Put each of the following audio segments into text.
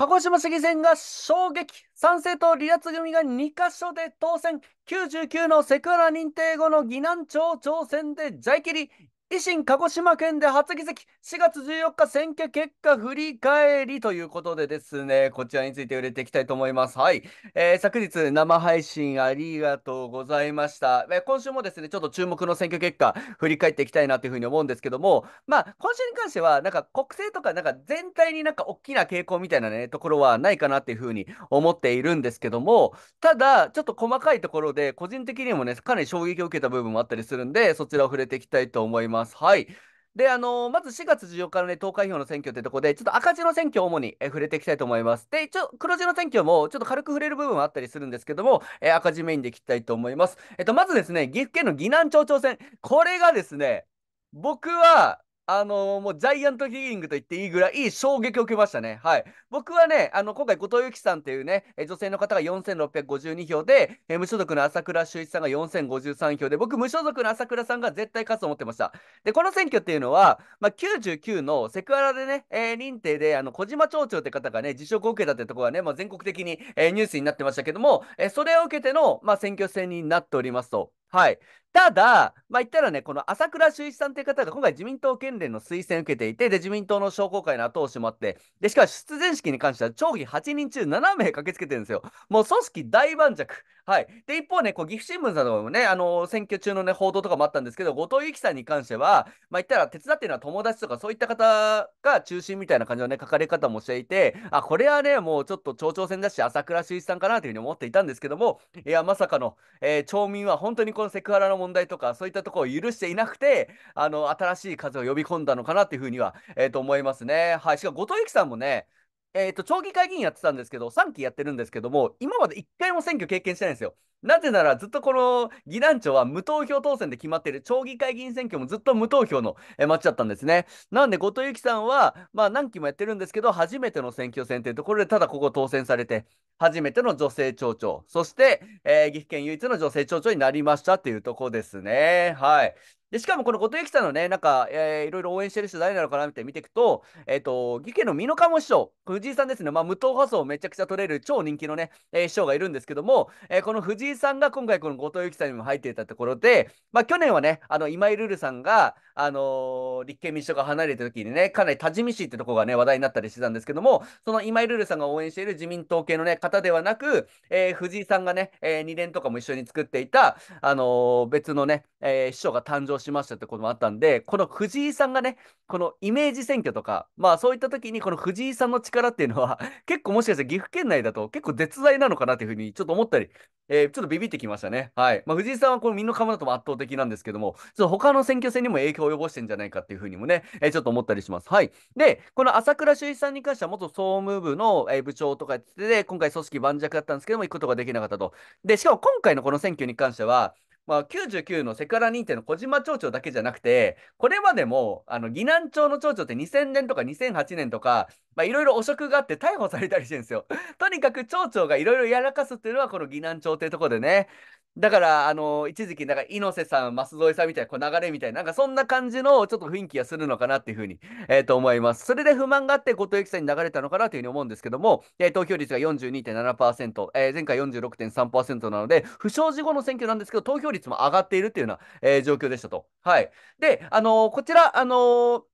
鹿児島市議選が衝撃賛成と離脱組が2カ所で当選99のセクハラ認定後の疑難庁長選でジャイキリ維新鹿児島県で初議席、4月14日選挙結果振り返りということでですね、こちらについて触れていきたいと思います。はい。えー、昨日生配信ありがとうございました、えー、今週もですね、ちょっと注目の選挙結果振り返っていきたいなというふうに思うんですけども、まあ、今週に関しては、なんか国政とか、なんか全体になんか大きな傾向みたいなね、ところはないかなっていうふうに思っているんですけども、ただ、ちょっと細かいところで、個人的にもね、かなり衝撃を受けた部分もあったりするんで、そちらを触れていきたいと思います。ます。はい。で、あのー、まず4月14日のね、投開票の選挙ってとこで、ちょっと赤字の選挙を主にえ触れていきたいと思います。で、一応、黒字の選挙もちょっと軽く触れる部分はあったりするんですけども、え赤字メインでいきたいと思います。えっと、まずですね、岐阜県の岐南町長選、これがですね、僕はあのー、もうジャイアントヒーリングと言っていいぐらいいい衝撃を受けましたね。はい。僕はね、あの、今回、後藤由紀さんというね、え女性の方が4652票で、え無所属の朝倉修一さんが4053票で、僕、無所属の朝倉さんが絶対勝つと思ってました。で、この選挙っていうのは、まあ、99のセクハラでね、えー、認定で、あの、小島町長って方がね、辞職を受けたってところがね、まあ、全国的に、えー、ニュースになってましたけども、えそれを受けての、まあ、選挙戦になっておりますと。はい。ただ、まあ、言ったらね、この朝倉修一さんという方が今回自民党県連の推薦を受けていて、で、自民党の商工会の後押しもあって、で、しかし出前式に関しては、町議8人中7名駆けつけてるんですよ。もう組織大盤石。はい、で一方ね、こう岐阜新聞さんのね、あの選挙中の、ね、報道とかもあったんですけど、後藤由紀さんに関しては、まあ、言ったら手伝ってるのは友達とか、そういった方が中心みたいな感じの、ね、書かれ方もしていて、あこれはね、もうちょっと町長選だし、朝倉修一さんかなというふうに思っていたんですけども、いや、まさかの、えー、町民は本当にこのセクハラの問題とか、そういったところを許していなくて、あの新しい風を呼び込んだのかなというふうには、えー、と思いますね。はい、しかも後藤由紀さんもね、えっ、ー、と、町議会議員やってたんですけど、3期やってるんですけども、今まで1回も選挙経験してないんですよ。なぜならずっとこの議団長は無投票当選で決まっている町議会議員選挙もずっと無投票の町だったんですね。なんで後藤由紀さんは、まあ、何期もやってるんですけど初めての選挙戦というところでただここ当選されて初めての女性町長そして、えー、岐阜県唯一の女性町長になりましたというとこですね。はい、でしかもこの後藤由紀さんのね、なんか、えー、いろいろ応援してる人誰なのかなって見ていくと、えっ、ー、と、岐阜県の美濃鴨師匠、藤井さんですね、まあ、無党派層をめちゃくちゃ取れる超人気のね、えー、市長がいるんですけども、えー、この藤井井さんが今回この後藤由紀さんにも入っていたところで、まあ、去年はねあの今井ルールさんが、あのー、立憲民主党が離れた時にねかなり多治見市ってとこがね話題になったりしてたんですけどもその今井ルールさんが応援している自民党系の、ね、方ではなく、えー、藤井さんがね、えー、2連とかも一緒に作っていた、あのー、別のね、えー、市が誕生しましたってこともあったんでこの藤井さんがねこのイメージ選挙とかまあそういった時にこの藤井さんの力っていうのは結構もしかしたら岐阜県内だと結構絶大なのかなっていうふうにちょっと思ったり、えー、ちょっとビビってきましたね。はい。まあ、藤井さんはこの身の釜だと圧倒的なんですけども、ちょっと他の選挙戦にも影響を及ぼしてんじゃないかっていうふうにもね、えー、ちょっと思ったりします。はい。で、この朝倉修一さんに関しては、元総務部の、えー、部長とかやってて、今回組織盤石だったんですけども、行くことができなかったと。で、しかも今回のこの選挙に関しては、まあ、99のセクハラ認定の小島町長だけじゃなくて、これまでも、あの、岐南町の町長って2000年とか2008年とか、まあ、いろいろ汚職があって逮捕されたりしてるんですよ。とにかく町長がいろいろやらかすっていうのは、この岐南町っていうところでね、だから、あの一時期、なんか、猪瀬さん、舛添さんみたいな、流れみたいな、なんか、そんな感じの、ちょっと雰囲気がするのかなっていうふうに、えっ、ー、と、思います。それで不満があって、後藤さんに流れたのかなというふうに思うんですけども、えー、投票率が42.7%、えー、前回46.3%なので、不祥事後の選挙なんですけど、投票率も上がっているっていうような、えー、状況でしたと。はい。で、あのー、こちら、あの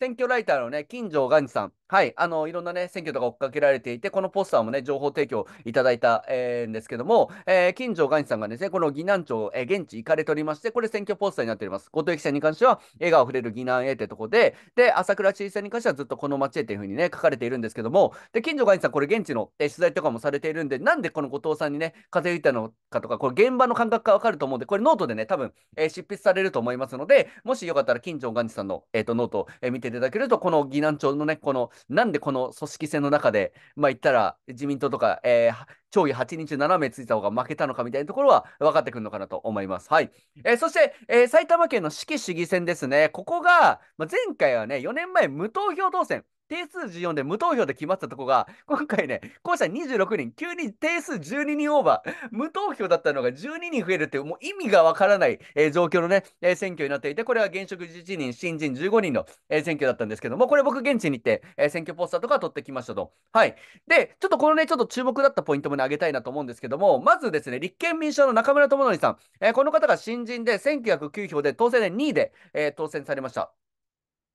選挙ライターのね、金城元治さん。はい、あのいろんな、ね、選挙とか追っかけられていて、このポスターも、ね、情報提供いただいた、えー、んですけども、えー、金城ガニさんがです、ね、この疑難町、えー、現地行かれておりまして、これ選挙ポスターになっております。後藤さんに関しては、笑顔あふれる疑難へってとこで、で朝倉知事んに関してはずっとこの町へっていうふうに、ね、書かれているんですけども、で金城ガニさん、これ現地の、えー、取材とかもされているんで、なんでこの後藤さんにね、風邪ひいたのかとか、これ現場の感覚がわかると思うんで、これノートでね、多分、えー、執筆されると思いますので、もしよかったら金城ガニさんの、えーと、ノートを、えー、見ていただけると、この疑難町のね、このなんでこの組織戦の中で、まあ、言ったら自民党とか、えー、町議8人中7名ついた方が負けたのかみたいなところは分かってくるのかなと思います。はい。えー、そして、えー、埼玉県の四季市議選ですね。ここが、まあ、前回はね、4年前無投票当選。定数14で無投票で決まったとこが、今回ね、校舎26人、急に定数12人オーバー、無投票だったのが12人増えるっていう、もう意味がわからない、えー、状況のね、えー、選挙になっていて、これは現職11人、新人15人の、えー、選挙だったんですけども、これ僕現地に行って、え選挙ポスターとか取ってきましたと。はい。で、ちょっとこのね、ちょっと注目だったポイントもね、挙げたいなと思うんですけども、まずですね、立憲民主党の中村智則さん、えこの方が新人で1909票で、当選で2位で、え当選されました。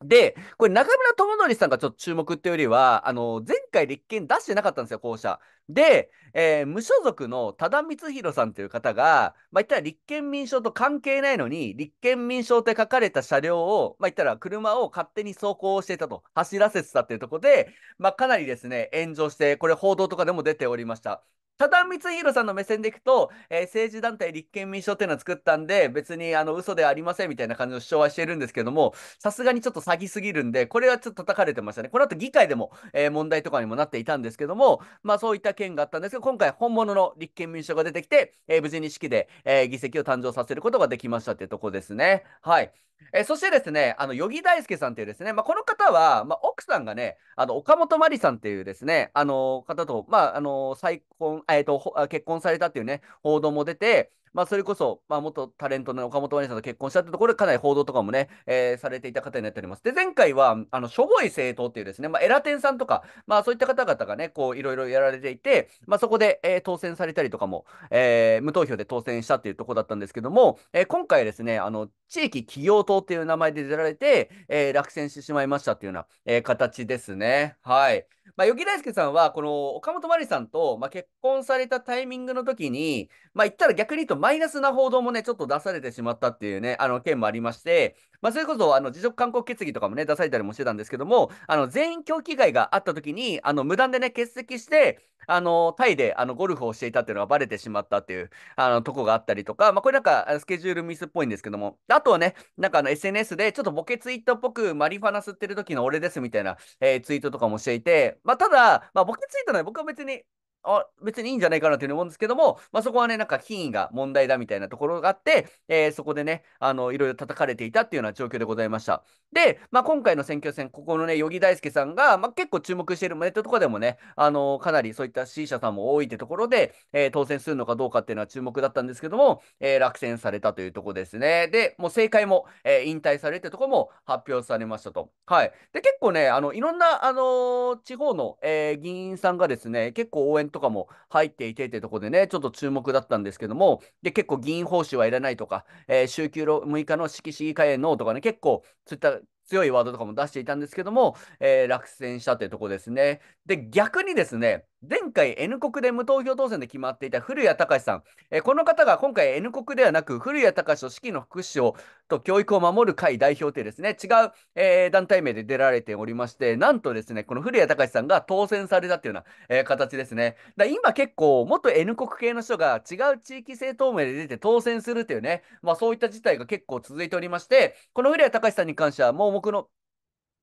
で、これ中村智則さんがちょっと注目っていうよりは、あの、前回立憲出してなかったんですよ、候補者。で、えー、無所属の多田光弘さんという方が、まあ、言ったら立憲民主党と関係ないのに、立憲民主党って書かれた車両を、まあ、言ったら車を勝手に走行してたと、走らせてたっていうところで、まあ、かなりですね、炎上して、これ報道とかでも出ておりました。多田光弘さんの目線でいくと、えー、政治団体立憲民主党っていうのを作ったんで、別にあの嘘ではありませんみたいな感じの主張はしているんですけども、さすがにちょっと詐欺すぎるんで、これはちょっと叩かれてましたね。この後議会でも、えー、問題とかにもなっていたんですけども、まあそういった件があったんですけど、今回本物の立憲民主党が出てきて、えー、無事に式で、え議席を誕生させることができましたっていうとこですね。はい。えそしてですね、あの、ヨギ大輔さんというですね、まあ、この方は、まあ、奥さんがね、あの、岡本真理さんっていうですね、あの、方と、まあ、あの、再婚、えーと結婚されたっていうね、報道も出て、まあ、それこそ、まあ、元タレントの岡本真理さんと結婚したってところで、かなり報道とかもね、えー、されていた方になっております。で、前回は、あの、しょぼい政党っていうですね、まあ、エラテンさんとか、まあ、そういった方々がね、こう、いろいろやられていて、まあ、そこで、えー、当選されたりとかも、えー、無投票で当選したっていうところだったんですけども、えー、今回ですね、あの、地域企業党っていう名前で出られて、えー、落選してしまいましたっていうような、えー、形ですね。はい。まあ、よ大輔さんは、この岡本真理さんと、まあ、結婚されたタイミングの時に、まあ、言ったら逆に言うとマイナスな報道もね、ちょっと出されてしまったっていうね、あの、件もありまして、まあ、それこそあの持続勧告決議とかもね出されたりもしてたんですけどもあの全員狂気害があった時にあの無断でね欠席してあのタイであのゴルフをしていたっていうのがバレてしまったっていうあのとこがあったりとか、まあ、これなんかスケジュールミスっぽいんですけどもあとはねなんかあの SNS でちょっとボケツイートっぽくマリファナ吸ってる時の俺ですみたいな、えー、ツイートとかもしていて、まあ、ただ、まあ、ボケツイートな僕は別にあ別にいいんじゃないかなというふうに思うんですけども、まあ、そこはね、なんか品位が問題だみたいなところがあって、えー、そこでね、あの、いろいろ叩かれていたっていうような状況でございました。で、まあ、今回の選挙戦、ここのね、余儀大輔さんが、まあ、結構注目しているネットとかでもね、あの、かなりそういった支持者さんも多いってところで、えー、当選するのかどうかっていうのは注目だったんですけども、えー、落選されたというところですね。で、もう正解も、え引退されてとこも発表されましたと。はい。で、結構ね、あの、いろんな、あの地方の、え議員さんがですね、結構応援とかも入っていてってとこでね、ちょっと注目だったんですけども、で、結構議員報酬はいらないとか、えー、週休6日の式市議会へのとかね、結構そういった強いワードとかも出していたんですけども、えー、落選したってとこですね。で、逆にですね、前回 N 国で無投票当選で決まっていた古谷隆さん、えー、この方が今回 N 国ではなく古谷隆と四季の福祉をと教育を守る会代表というですね違う、えー、団体名で出られておりましてなんとですねこの古谷隆さんが当選されたというような、えー、形ですねだ今結構元 N 国系の人が違う地域政党名で出て当選するというね、まあ、そういった事態が結構続いておりましてこの古谷隆さんに関しては盲目の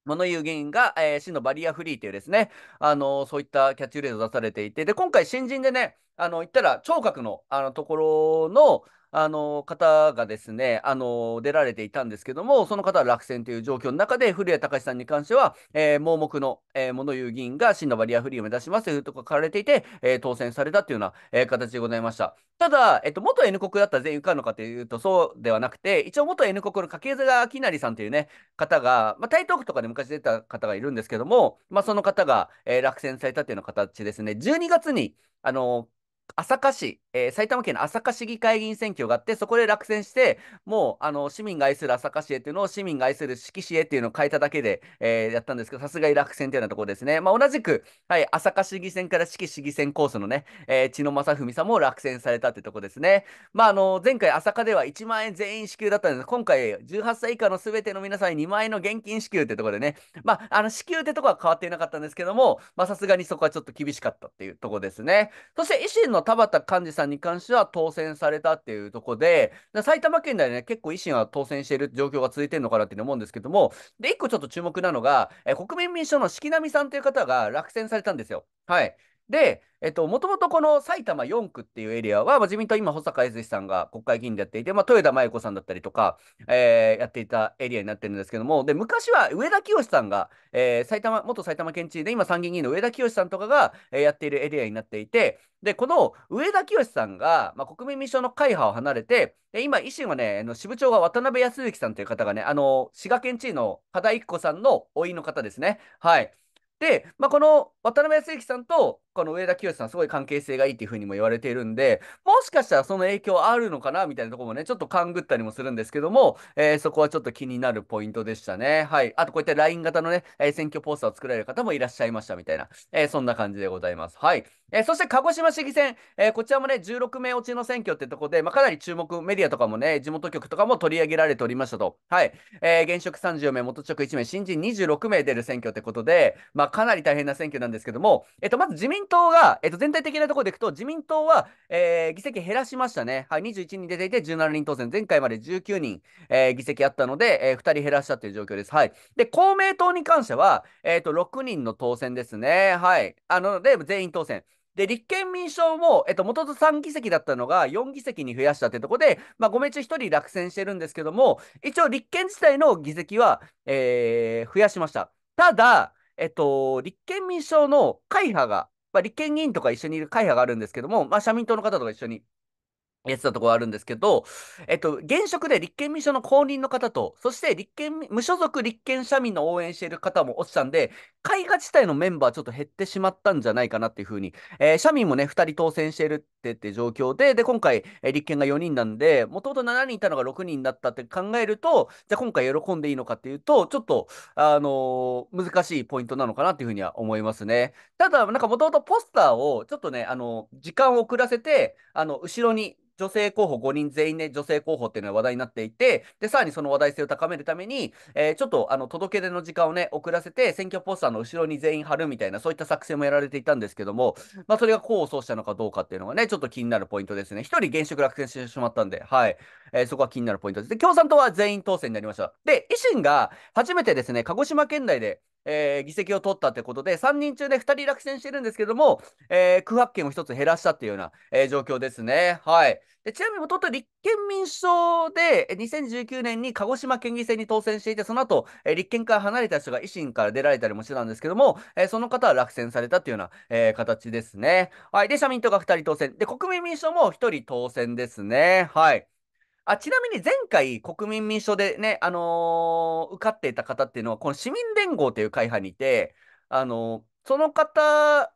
物言う議員が、えー、市のバリアフリーというですね、あのー、そういったキャッチフレーズを出されていて、で、今回新人でね、あの、言ったら、聴覚の、あの、ところの、あの方がですねあの出られていたんですけどもその方は落選という状況の中で古谷隆さんに関しては、えー、盲目の、えー、物言う議員が真のバリアフリーを目指しますというところが書かれていて、えー、当選されたというような、えー、形でございました。ただ、えっと、元 N 国だった全員受かるのかというとそうではなくて一応元 N 国の筧沢明成さんというね方が、まあ、台東区とかで昔出た方がいるんですけども、まあ、その方が、えー、落選されたというような形ですね12月にあの朝霞市、えー、埼玉県の朝霞市議会議員選挙があって、そこで落選して、もうあの市民が愛する朝霞市へっていうのを、市民が愛する四季市へっていうのを変えただけで、えー、やったんですけど、さすがに落選というようなところですね。まあ、同じく、はい、朝霞市議選から四季市議選コースのね、えー、千野正文さんも落選されたってとこですね。まあ、あの前回、朝霞では1万円全員支給だったんです今回、18歳以下のすべての皆さんに2万円の現金支給ってところでね、まあ、あの支給ってとこは変わっていなかったんですけども、さすがにそこはちょっと厳しかったっていうところですね。そして維新のの田畑幹治さんに関しては当選されたっていうとこで、埼玉県内でね、結構維新は当選している状況が続いてるのかなっていうの思うんですけども、で、一個ちょっと注目なのが、え国民民主党の四季並さんという方が落選されたんですよ。はい。で、えっと、もともとこの埼玉4区っていうエリアは、まあ、自民党、今、保坂康史さんが国会議員でやっていて、まあ、豊田真由子さんだったりとか、えー、やっていたエリアになってるんですけども、で昔は上田清さんが、えー、埼玉元埼玉県知事で、今、参議院議員の上田清さんとかが、えー、やっているエリアになっていて、でこの上田清さんが、まあ、国民民主党の会派を離れて、で今、維新はね、あの支部長が渡辺康之さんという方がね、あの滋賀県知事の加田郁子さんのおいの方ですね。はいで、まあ、この渡辺康之さんとこの上田清さん、すごい関係性がいいっていうふうにも言われているんで、もしかしたらその影響あるのかなみたいなところもね、ちょっと勘ぐったりもするんですけども、えー、そこはちょっと気になるポイントでしたね。はい。あと、こういった LINE 型のね、え選挙ポスターを作られる方もいらっしゃいましたみたいな、えー、そんな感じでございます。はい。えー、そして鹿児島市議選、えー、こちらもね、16名落ちの選挙ってとこで、まあ、かなり注目、メディアとかもね、地元局とかも取り上げられておりましたと。はい。えー、現職34名、元職1名、新人26名出る選挙ってことで、まあ、かなり大変な選挙なんですけども、えっ、ー、と、まず自民党が、えっ、ー、と、全体的なところでいくと、自民党は、えー、議席減らしましたね。はい、21人出ていて17人当選。前回まで19人、えー、議席あったので、えー、2人減らしたという状況です。はい。で、公明党に関しては、えっ、ー、と、6人の当選ですね。はい。あの、で、全員当選。で、立憲民主党も、えっと、もとと3議席だったのが4議席に増やしたってとこで、まあ、5名中1人落選してるんですけども、一応立憲自体の議席は、えー、増やしました。ただ、えっと、立憲民主党の会派が、まあ、立憲議員とか一緒にいる会派があるんですけども、まあ、社民党の方とか一緒にやってたところあるんですけど、えっと、現職で立憲民主党の公認の方と、そして立憲、無所属立憲社民の応援している方もおしゃるんで、絵画自体のメンバーちょっと減ってしまったんじゃないかなっていうふうに、えー、社民もね、2人当選しているってって状況で、で、今回、えー、立憲が4人なんで、もともと7人いたのが6人だったって考えると、じゃあ今回喜んでいいのかっていうと、ちょっと、あのー、難しいポイントなのかなっていうふうには思いますね。ただ、なんかもともとポスターを、ちょっとね、あの時間を遅らせて、あの、後ろに、女性候補5人全員で、ね、女性候補っていうのが話題になっていて、で、さらにその話題性を高めるために、えー、ちょっとあの届け出の時間をね、遅らせて、選挙ポスターの後ろに全員貼るみたいな、そういった作戦もやられていたんですけども、まあ、それが功を奏したのかどうかっていうのがね、ちょっと気になるポイントですね。1人現職落選してしまったんで、はい。えー、そこは気になるポイントです。で、共産党は全員当選になりました。で、維新が初めてですね、鹿児島県内で、えー、議席を取ったってことで、3人中で2人落選してるんですけども、えー、空白権を1つ減らしたっていうような、えー、状況ですね。はい。でちなみにもともと立憲民主党で2019年に鹿児島県議選に当選していて、その後、えー、立憲から離れた人が維新から出られたりもしてたんですけども、えー、その方は落選されたっていうような、えー、形ですね。はい。で、社民党が2人当選。で、国民民主党も1人当選ですね。はい。あちなみに前回、国民民主党でね、あのー、受かっていた方っていうのは、この市民連合という会派にいて、あのー、その方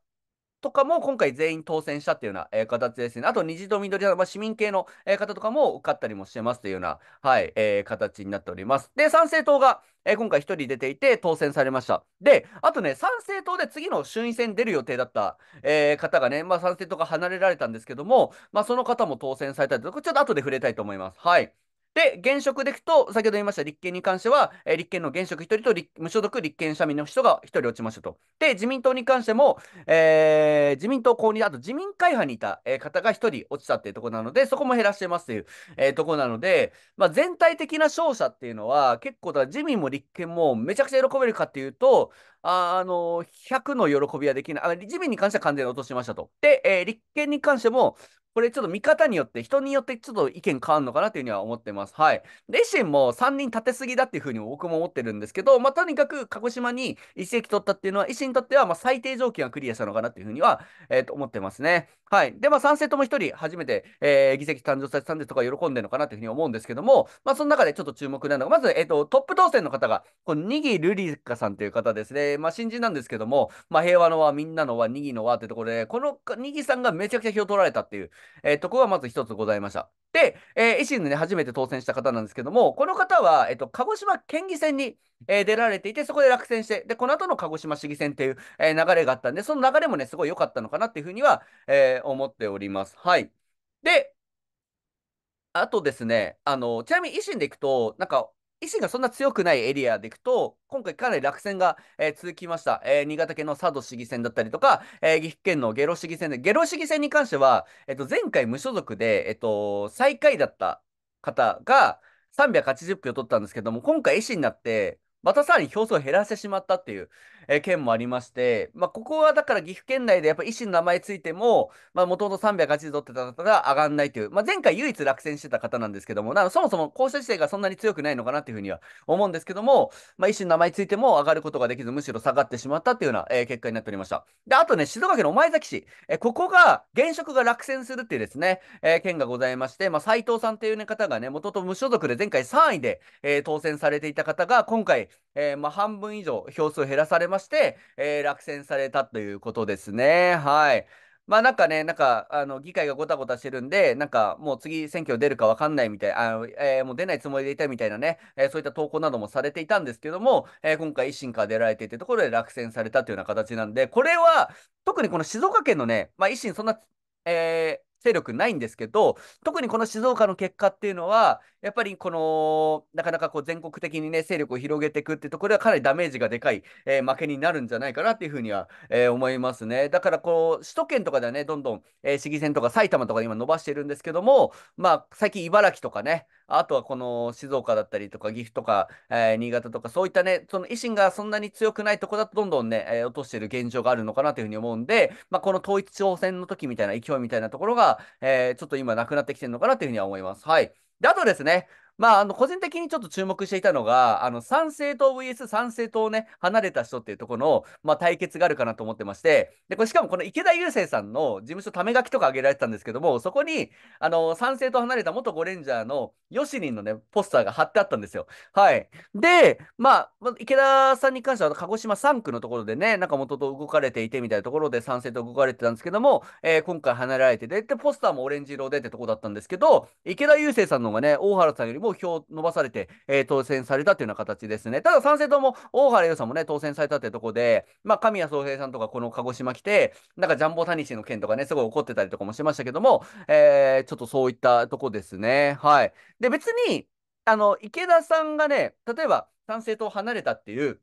とかも今回全員当選したっていうような、えー、形ですね。あと、虹と緑の、まあ、市民系の、えー、方とかも受かったりもしてますというような、はい、えー、形になっております。で、参政党が、え今回1人出ていて当選されました。で、あとね、参政党で次の衆院選出る予定だった、えー、方がね、まあ、参政党が離れられたんですけども、まあ、その方も当選されたりとか、ちょっと後で触れたいと思います。はい。で、現職でいくと、先ほど言いました立憲に関しては、え立憲の現職1人と無所属立憲社民の人が1人落ちましたと。で、自民党に関しても、えー、自民党公認、あと自民会派にいた、え方が1人落ちたっていうところなので、そこも減らしてますという、えー、ところなので、まあ、全体的な勝者っていうのは、結構だ、自民も立憲もめちゃくちゃ喜べるかっていうと、あ、あのー、100の喜びはできない。あ自民に関しては完全に落としましたと。で、えー、立憲に関しても、これちょっと見方によって、人によってちょっと意見変わるのかなというふうには思ってます。はい。レシンも3人立てすぎだっていうふうに僕も思ってるんですけど、まあ、とにかく鹿児島に一席取ったっていうのは、維新にとってはま最低条件はクリアしたのかなというふうには、えー、と思ってますね。はい。で、まあ、3成党も1人初めて、えー、議席誕生させたんでとか喜んでるのかなというふうに思うんですけども、まあ、その中でちょっと注目なのが、まず、えーと、とトップ当選の方が、このニギ・ルリカさんという方ですね。まあ、新人なんですけども、まあ、平和の輪、みんなの輪、ニギの輪ってところで、このニギさんがめちゃくちゃ票取られたっていう。えー、とこがまず一つございました。で、えー、維新でね、初めて当選した方なんですけども、この方は、えっ、ー、と、鹿児島県議選に、えー、出られていて、そこで落選して、で、この後の鹿児島市議選っていう、えー、流れがあったんで、その流れもね、すごい良かったのかなっていうふうには、えー、思っております。はい。で、あとですね、あの、ちなみに維新でいくと、なんか、維新がそんな強くないエリアでいくと、今回かなり落選が、えー、続きました。えー、新潟県の佐渡市議選だったりとか、えー、岐阜県の下呂市議選で、下呂市議選に関しては、えっ、と、前回無所属で、えっ、と、最下位だった方が380票取ったんですけども、今回維新になって、またさらに票数を減らしてしまったっていう、えー、県もありまして、まあ、ここはだから岐阜県内でやっぱり維新の名前ついても、まあ、元々380取ってた方が上がんないという、まあ、前回唯一落選してた方なんですけども、なそもそもこうした姿勢がそんなに強くないのかなというふうには思うんですけども、まあ、維新の名前ついても上がることができず、むしろ下がってしまったっていうような、えー、結果になっておりました。で、あとね、静岡県の御前崎市、えー、ここが現職が落選するっていうですね、えー、県がございまして、まあ、斉藤さんという、ね、方がね、元々無所属で前回3位で、えー、当選されていた方が、今回、えー、まあ半分以上票数減らされままして、えー、落選されたということですね。はい。まあなんかね、なんかあの議会がごたごたしてるんで、なんかもう次選挙出るか分かんないみたいあの、えー、もう出ないつもりでいたみたいなね、えー、そういった投稿などもされていたんですけども、えー、今回維新から出られていてところで落選されたというような形なんで、これは特にこの静岡県のね、まあ、維新そんな、え勢力ないんですけど、特にこの静岡の結果っていうのは、やっぱりこの、なかなかこう全国的にね、勢力を広げていくっていうところではかなりダメージがでかい、えー、負けになるんじゃないかなっていうふうには、えー、思いますね。だからこう、首都圏とかではね、どんどん、えー、市議選とか埼玉とかで今伸ばしてるんですけども、まあ、最近茨城とかね、あとはこの静岡だったりとか岐阜とか、えー、新潟とかそういったねその維新がそんなに強くないとこだとどんどんね、えー、落としてる現状があるのかなというふうに思うんで、まあ、この統一地方選の時みたいな勢いみたいなところが、えー、ちょっと今なくなってきてるのかなというふうには思います。はいであとですね、まあ、あの個人的にちょっと注目していたのが、あの参政党 VS 参政党をね、離れた人っていうところの、まあ、対決があるかなと思ってまして、でこれしかもこの池田雄星さんの事務所、ため書きとか挙げられてたんですけども、そこにあの参政党離れた元ゴレンジャーのヨシリンのね、ポスターが貼ってあったんですよ。はい。で、まあ、池田さんに関しては、鹿児島3区のところでね、なんか元と動かれていてみたいなところで参政党動かれてたんですけども、えー、今回離れられてで、で、ポスターもオレンジ色でってとこだったんですけど、池田雄星さんの方がね、大原さんよりもも票伸ばされて、えー、当選されたというような形ですね。ただ、参政党も大原優さんもね、当選されたってとこで、まあ、神谷宗平さんとか、この鹿児島来て、なんかジャンボタニシの件とかね、すごい怒ってたりとかもしましたけども、えー、ちょっとそういったとこですね。はい。で、別に、あの、池田さんがね、例えば、参政党離れたっていう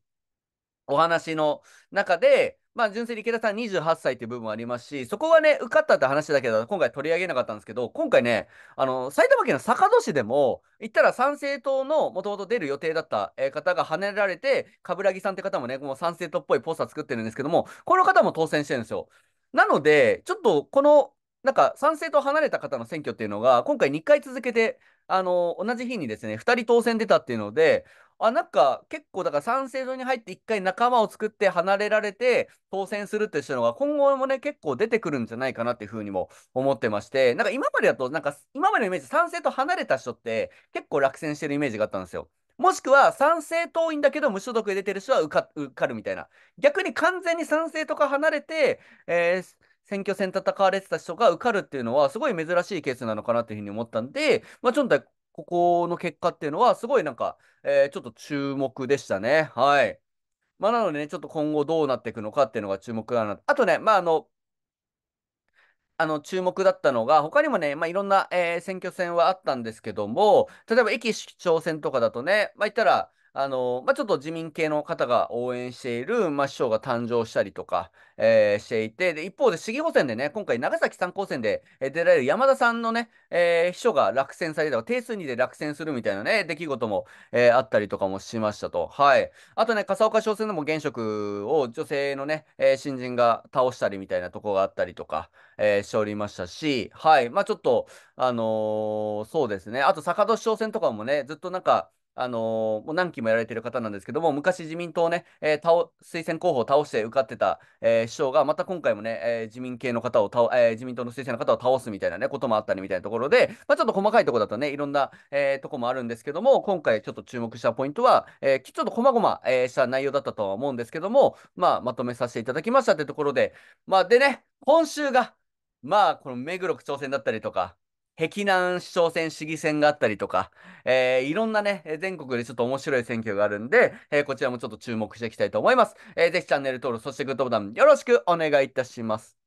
お話の中で、まあ、純粋に池田さん28歳という部分もありますし、そこはね、受かったって話だけど、今回取り上げなかったんですけど、今回ね、あの、埼玉県の坂戸市でも、行ったら参政党のもともと出る予定だった方がはねられて、冠城さんって方もね、もう参政党っぽいポスター作ってるんですけども、この方も当選してるんですよ。なので、ちょっとこの、なんか賛成党離れた方の選挙っていうのが、今回2回続けて、あの、同じ日にですね、2人当選出たっていうので、あ、なんか結構だから賛成党に入って一回仲間を作って離れられて当選するって人のが今後もね結構出てくるんじゃないかなっていうふうにも思ってまして、なんか今までだとなんか今までのイメージ賛成党離れた人って結構落選してるイメージがあったんですよ。もしくは賛成党員だけど無所属で出てる人は受か受かるみたいな。逆に完全に賛成とか離れて、えー、選挙戦戦われてた人が受かるっていうのはすごい珍しいケースなのかなっていうふうに思ったんで、まあ、ちょっとここの結果っていうのは、すごいなんか、えー、ちょっと注目でしたね。はい。まあ、なのでね、ちょっと今後どうなっていくのかっていうのが注目だな。あとね、まあ、あの、あの注目だったのが、他にもね、まあ、いろんな、えー、選挙戦はあったんですけども、例えば駅市長選とかだとね、まあ、言ったら、あの、まあ、ちょっと自民系の方が応援している、まあ、市長が誕生したりとか、えー、していて、で、一方で市議補選でね、今回長崎3高選で、え出られる山田さんのね、えー、秘書が落選された定数2で落選するみたいなね、出来事も、えー、あったりとかもしましたと。はい。あとね、笠岡小選でも現職を女性のね、えー、新人が倒したりみたいなとこがあったりとか、えー、しておりましたし、はい。まあ、ちょっと、あのー、そうですね。あと坂戸市長選とかもね、ずっとなんか、あのー、もう何期もやられてる方なんですけども、昔自民党ね、えー、倒推薦候補を倒して受かってた、えー、市長が、また今回もね、えー、自民系の方を倒、えー、自民党の推薦の方を倒すみたいなね、こともあったりみたいなところで、まあ、ちょっと細かいところだとね、いろんな、えー、とこもあるんですけども、今回ちょっと注目したポイントは、えー、ちょっと細々、えました内容だったとは思うんですけども、まあ、まとめさせていただきましたってところで、まあ、でね、今週が、まあ、この目黒区長選だったりとか、碧南市長選、市議選があったりとか、えー、いろんなね、全国でちょっと面白い選挙があるんで、えー、こちらもちょっと注目していきたいと思います。えー、ぜひチャンネル登録、そしてグッドボタンよろしくお願いいたします。